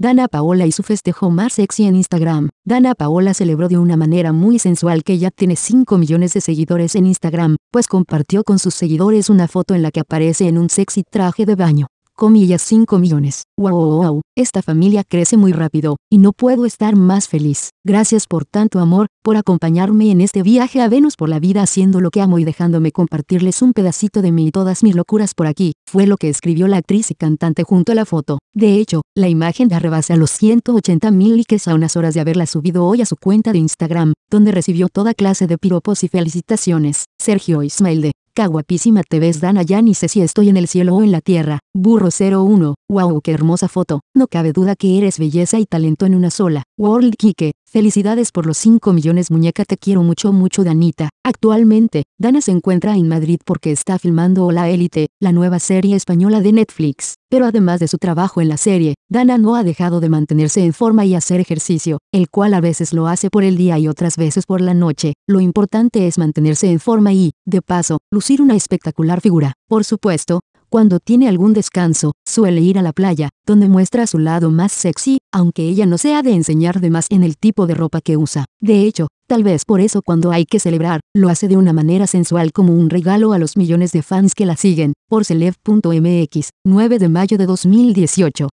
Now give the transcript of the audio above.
Dana Paola y su festejo más sexy en Instagram. Dana Paola celebró de una manera muy sensual que ya tiene 5 millones de seguidores en Instagram, pues compartió con sus seguidores una foto en la que aparece en un sexy traje de baño comillas 5 millones. Wow, esta familia crece muy rápido, y no puedo estar más feliz. Gracias por tanto amor, por acompañarme en este viaje a Venus por la vida haciendo lo que amo y dejándome compartirles un pedacito de mí y todas mis locuras por aquí, fue lo que escribió la actriz y cantante junto a la foto. De hecho, la imagen la rebasa los 180 mil likes a unas horas de haberla subido hoy a su cuenta de Instagram, donde recibió toda clase de piropos y felicitaciones. Sergio Ismael de guapísima te ves Dana ya ni sé si estoy en el cielo o en la tierra, burro 01, wow qué hermosa foto, no cabe duda que eres belleza y talento en una sola, World Kike, Felicidades por los 5 millones muñeca te quiero mucho mucho Danita. Actualmente, Dana se encuentra en Madrid porque está filmando la Élite, la nueva serie española de Netflix. Pero además de su trabajo en la serie, Dana no ha dejado de mantenerse en forma y hacer ejercicio, el cual a veces lo hace por el día y otras veces por la noche. Lo importante es mantenerse en forma y, de paso, lucir una espectacular figura. Por supuesto, cuando tiene algún descanso, suele ir a la playa, donde muestra su lado más sexy, aunque ella no sea de enseñar de más en el tipo de ropa que usa. De hecho, tal vez por eso cuando hay que celebrar, lo hace de una manera sensual como un regalo a los millones de fans que la siguen, por celeb.mx, 9 de mayo de 2018.